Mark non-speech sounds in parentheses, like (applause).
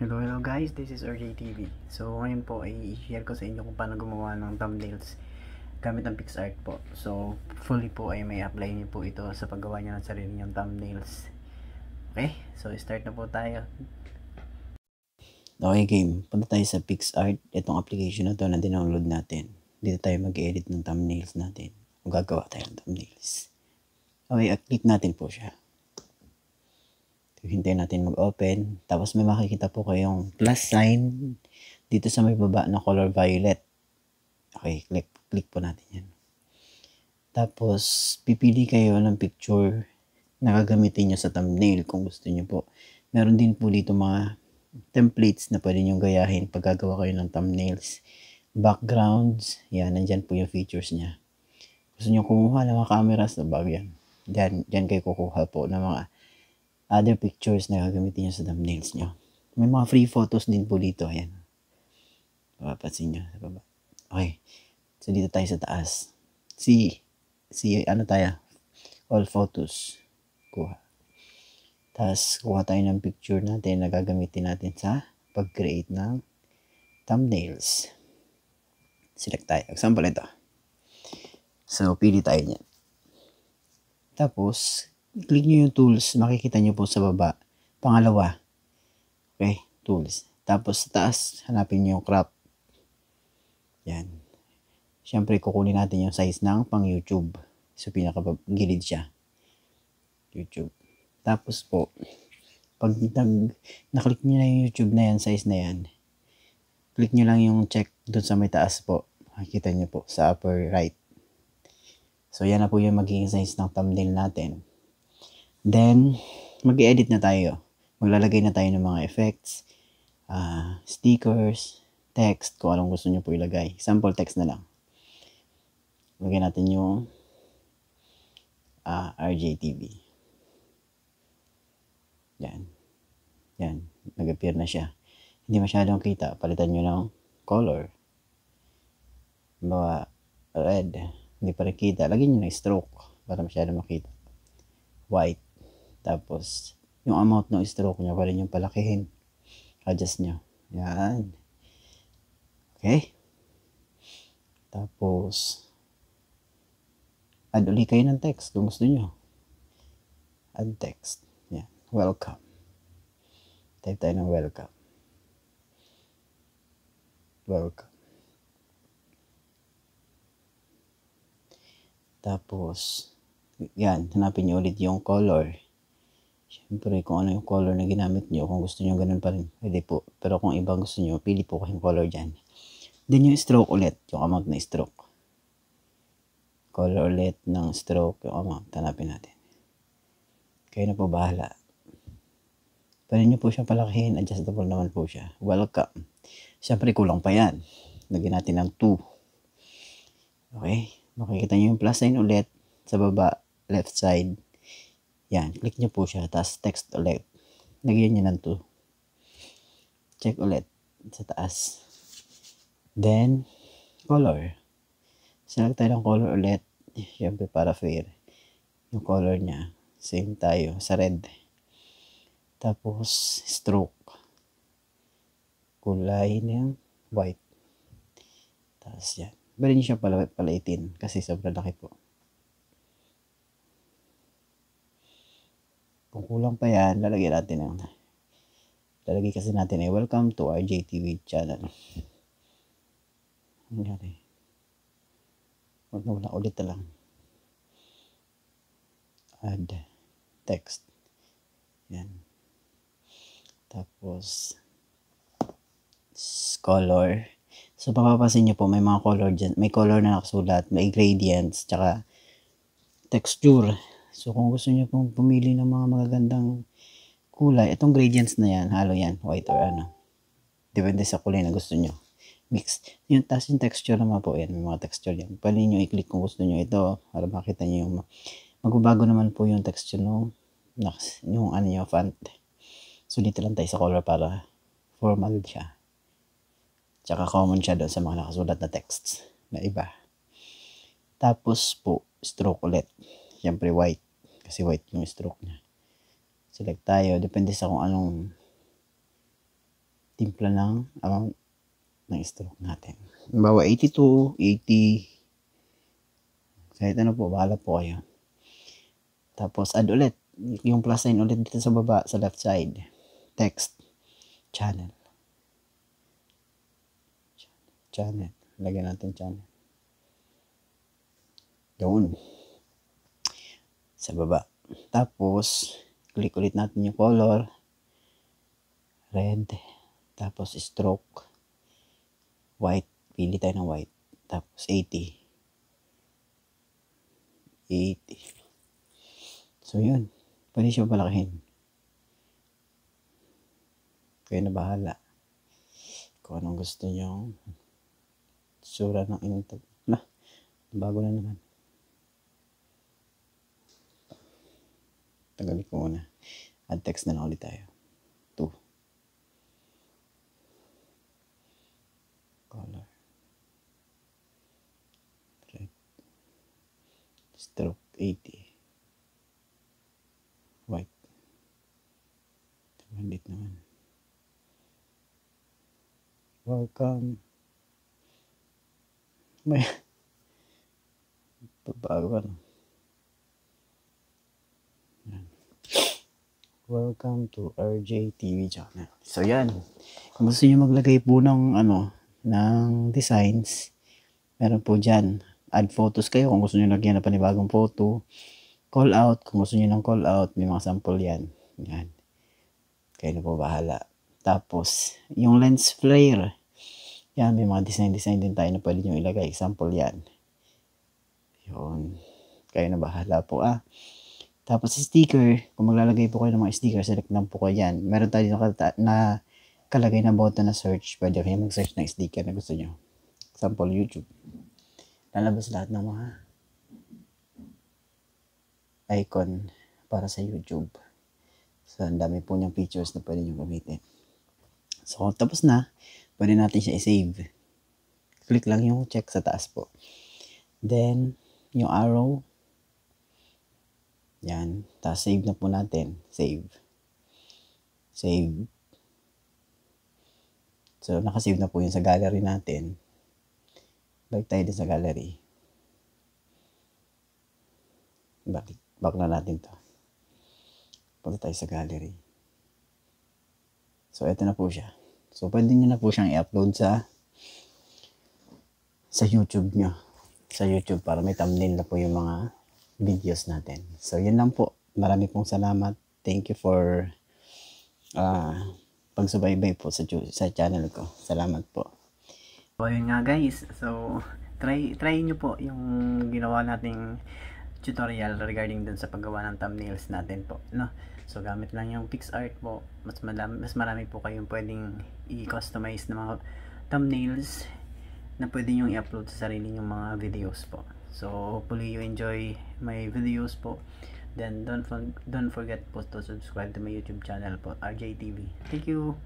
Hello, hello guys, this is RJ TV. So, ngayon po ay i-share ko sa inyo kung paano gumawa ng thumbnails gamit ang PixArt po. So, fully po ay may apply niyo po ito sa paggawa niyo ng sarili niyong thumbnails. Okay? So, start na po tayo. Okay game, punta tayo sa PixArt. Itong application na to na dinownload natin. Dito tayo mag-edit ng thumbnails natin. O tayo ng thumbnails. Okay, at click natin po siya hintayin natin mag-open. Tapos may makikita po kayong plus sign dito sa may baba na color violet. Okay, click, click po natin yan. Tapos, pipili kayo ng picture na gagamitin nyo sa thumbnail kung gusto nyo po. Meron din po dito mga templates na pwede nyo gayahin pag gagawa kayo ng thumbnails. Backgrounds, yan, nandyan po yung features niya. Gusto nyo kumuha ng mga cameras na bag yan. Dyan, dyan kayo kukuha po ng mga other pictures na gagamitin nyo sa thumbnails nyo. May mga free photos din po dito. Ayan. Papapansin nyo. Okay. So, dito tayo sa taas. Si, si, ano tayo? All photos. Kuha. Tapos, kuha tayo ng picture natin na gagamitin natin sa pag-create ng thumbnails. Select tayo. Example ito. So, pili tayo niya. Tapos, click nyo yung tools, makikita nyo po sa baba. Pangalawa, okay, tools. Tapos sa taas, hanapin nyo yung crop. Yan. Siyempre, kukunin natin yung size ng pang YouTube. So, pinakagilid siya. YouTube. Tapos po, pag nag, naklik nyo na yung YouTube na yan, size na yan, click nyo lang yung check dun sa may taas po. Makikita nyo po sa upper right. So, yan na po yung magiging size ng thumbnail natin. Then, mag-edit na tayo. Maglalagay na tayo ng mga effects, uh, stickers, text, kung anong gusto nyo po ilagay. Sample text na lang. Lagyan natin yung uh, ah, RJTV. Yan. Yan. Nag-appear na siya. Hindi masyadong kita. Palitan nyo ng color. Bawa, red. Hindi pa rin kita. Lagyan nyo ng stroke para masyadong makita. White. Tapos, yung amount ng stroke niya, pala yung palakihin. Adjust niya. Yan. Okay? Tapos, add ulit kayo ng text kung gusto nyo. Add text. Yan. Welcome. Type tayo ng welcome. Welcome. Tapos, yan, hanapin nyo ulit yung color. Siyempre, kung ano yung color na ginamit nyo, kung gusto nyo ganun pa rin, pwede po. Pero kung ibang gusto nyo, pili po kayong color dyan. Then yung stroke ulit, yung amount na stroke. Color ulit ng stroke, yung amount, tanapin natin. Kayo na po bahala. Pwede nyo po siya palakihin, adjustable naman po siya. Welcome. Siyempre, kulang pa yan. Lagyan natin ng 2. Okay? Makikita nyo yung plus sign ulit sa baba, left side yan, click nyo po siya, tapos text ulit. Lagyan nyo ng 2. Check ulit sa taas. Then, color. Select tayo ng color ulit. Siyempre para fair. Yung color niya. Same tayo sa red. Tapos, stroke. Kulay ng white. Tapos yan. Pwede nyo siya pala, palaitin kasi sobrang laki po. Kung kulang pa yan, lalagyan natin ng lalagay kasi natin ay eh, welcome to our JTV channel. Ano Ang gari. Huwag na wala ulit na lang. Add text. Yan. Tapos color. So, papapasin nyo po, may mga color dyan. May color na nakasulat, may gradients, tsaka texture. So kung gusto niyo pong pumili ng mga magagandang kulay, itong gradients na yan, halo yan, white or ano. Depende sa kulay na gusto niyo. Mix. Yung tas yung texture naman po, yan, may mga texture yan. Pwede niyo i-click kung gusto niyo ito para makita niyo yung magbabago naman po yung texture nung no, yung ano niyo font. So dito lang tayo sa color para formal siya. Tsaka common siya doon sa mga nakasulat na texts na iba. Tapos po, stroke ulit syempre white. Kasi white yung stroke niya. Select tayo. Depende sa kung anong timpla ng amount um, ng stroke natin. Bawa 82, 80. Kahit ano po, bahala po kayo. Tapos add ulit. Yung plus sign ulit dito sa baba, sa left side. Text. Channel. Channel. Lagyan natin channel. Doon sa baba. Tapos, click ulit natin yung color. Red. Tapos, stroke. White. Pili tayo ng white. Tapos, 80. 80. So, yun. Pwede siya palakihin. Kayo na bahala. Kung anong gusto nyo. Sura ng inyong tag... Nah, bago na naman. Tagal ko muna. Add text na lang ulit tayo. 2. Color. Red. Stroke 80. Eh. White. Tumandit naman. Welcome. May... Pabago (laughs) ano. Welcome to RJ TV channel. So yan, kung gusto niyo maglagay po ng ano, ng designs, meron po diyan. Add photos kayo kung gusto niyo lagyan ng panibagong photo. Call out kung gusto niyo ng call out, may mga sample yan. Yan. Kayo na po bahala. Tapos, yung lens flare. Yan, may mga design-design din tayo na pwede nyo ilagay. Example yan. Yun. Kayo na bahala po ah. Tapos sticker, kung maglalagay po kayo ng mga sticker, select lang po kayo yan. Meron tayo dito na kalagay na button na search. Pwede kayo mag-search ng sticker na gusto nyo. Example, YouTube. Lalabas lahat ng mga icon para sa YouTube. So, ang dami po niyang features na pwede nyo gamitin. So, tapos na, pwede natin siya i-save. Click lang yung check sa taas po. Then, yung arrow, yan. Tapos save na po natin. Save. Save. So, nakasave na po yun sa gallery natin. Balik tayo din sa gallery. Balik. Back na natin to. Balik tayo sa gallery. So, eto na po siya. So, pwede nyo na po siyang i-upload sa sa YouTube nyo. Sa YouTube para may thumbnail na po yung mga videos natin. So, yun lang po. Marami pong salamat. Thank you for uh, pagsubaybay po sa, sa channel ko. Salamat po. So, yun nga guys. So, try, try nyo po yung ginawa nating tutorial regarding dun sa paggawa ng thumbnails natin po. No? So, gamit lang yung PixArt po. Mas marami, mas marami po kayong pwedeng i-customize ng mga thumbnails na pwede nyo i-upload sa sarili yung mga videos po so hopefully you enjoy my videos po then don't don't forget po to subscribe to my youtube channel po RJ TV thank you